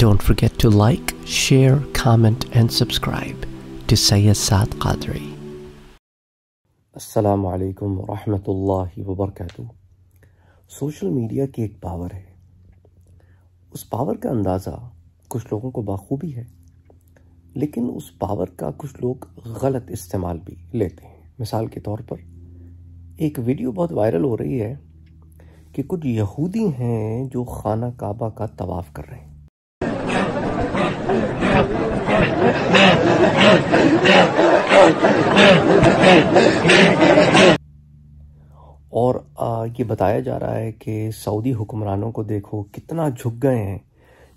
Don't forget to like, share, comment and subscribe to Sayyid Saad Qadri. अस्सलाम वालेकुम रहमतुल्लाहि व बरकातहू सोशल मीडिया की एक पावर है उस पावर का अंदाज़ा कुछ लोगों को बाखूबी है लेकिन उस पावर का कुछ लोग गलत इस्तेमाल भी लेते हैं मिसाल के तौर पर एक वीडियो बहुत वायरल हो रही है कि कुछ यहूदी हैं जो खाना काबा का तवाफ़ कर रहे हैं और आ, ये बताया जा रहा है कि सऊदी हुक्मरानों को देखो कितना झुक गए हैं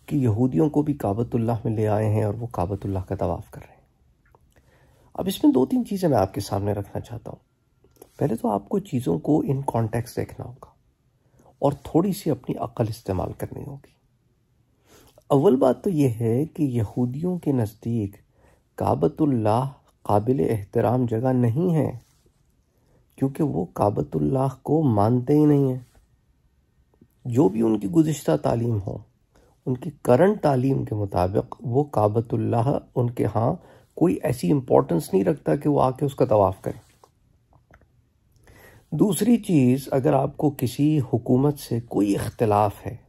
कि यहूदियों को भी काबतुल्लाह में ले आए हैं और वो काबतुल्लाह का तवाफ़ कर रहे हैं अब इसमें दो तीन चीज़ें मैं आपके सामने रखना चाहता हूँ पहले तो आपको चीज़ों को इन कॉन्टेक्स देखना होगा और थोड़ी सी अपनी अकल इस्तेमाल करनी होगी अव्वल बात तो यह है कि यहूदियों के नज़दीक काबतुल्लाह काबिल एहतराम जगह नहीं है क्योंकि वो काबतुल्लाह को मानते ही नहीं हैं जो भी उनकी गुज्त तालीम हो उनकी करंट तालीम के मुताबिक वो काबतुल्लाह उनके यहाँ कोई ऐसी इम्पोर्टेंस नहीं रखता कि वो आके उसका तवाफ़ करें दूसरी चीज़ अगर आपको किसी हुकूमत से कोई इख्तलाफ है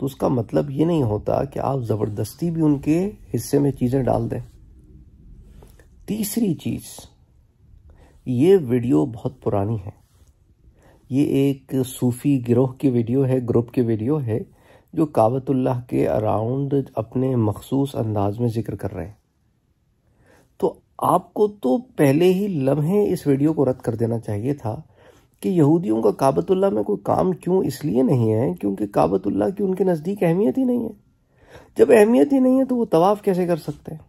तो उसका मतलब ये नहीं होता कि आप ज़बरदस्ती भी उनके हिस्से में चीज़ें डाल दें तीसरी चीज़ ये वीडियो बहुत पुरानी है ये एक सूफ़ी गिरोह की वीडियो है ग्रुप की वीडियो है जो कावतुल्लाह के अराउंड अपने मखसूस अंदाज में जिक्र कर रहे हैं तो आपको तो पहले ही लम्हे इस वीडियो को रद्द कर देना चाहिए था कि यहूदियों का काबतुल्ला में कोई काम क्यों इसलिए नहीं है क्योंकि काबतुल्ला की उनके नज़दीक अहमियत ही नहीं है जब अहमियत ही नहीं है तो वो तवाफ़ कैसे कर सकते हैं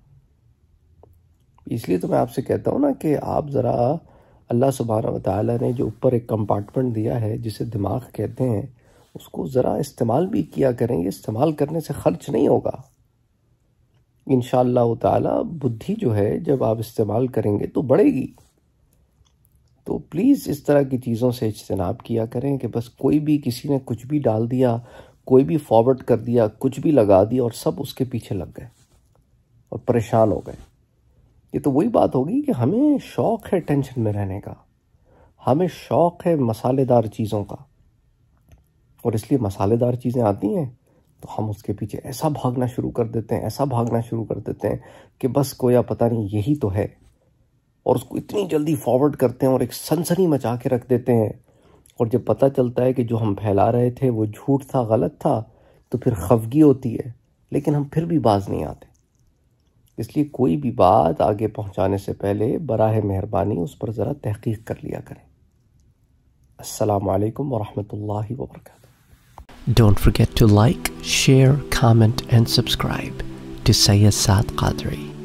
इसलिए तो मैं आपसे कहता हूँ ना कि आप ज़रा अल्लाह सुबहाना ताली ने जो ऊपर एक कंपार्टमेंट दिया है जिसे दिमाग कहते हैं उसको ज़रा इस्तेमाल भी किया करें ये इस्तेमाल करने से ख़र्च नहीं होगा इन शाह बुद्धि जो है जब आप इस्तेमाल करेंगे तो बढ़ेगी तो प्लीज़ इस तरह की चीज़ों से इजतनाब किया करें कि बस कोई भी किसी ने कुछ भी डाल दिया कोई भी फॉरवर्ड कर दिया कुछ भी लगा दिया और सब उसके पीछे लग गए और परेशान हो गए ये तो वही बात होगी कि हमें शौक़ है टेंशन में रहने का हमें शौक़ है मसालेदार चीज़ों का और इसलिए मसालेदार चीज़ें आती हैं तो हम उसके पीछे ऐसा भागना शुरू कर देते हैं ऐसा भागना शुरू कर देते हैं कि बस कोया पता नहीं यही तो है और उसको इतनी जल्दी फॉरवर्ड करते हैं और एक सनसनी मचा के रख देते हैं और जब पता चलता है कि जो हम फैला रहे थे वो झूठ था गलत था तो फिर खफगी होती है लेकिन हम फिर भी बाज नहीं आते इसलिए कोई भी बात आगे पहुंचाने से पहले बर मेहरबानी उस पर ज़रा तहकीक कर लिया करें असलकम वरहि वर्क don't forget to like share comment and subscribe to Syed सात कादरी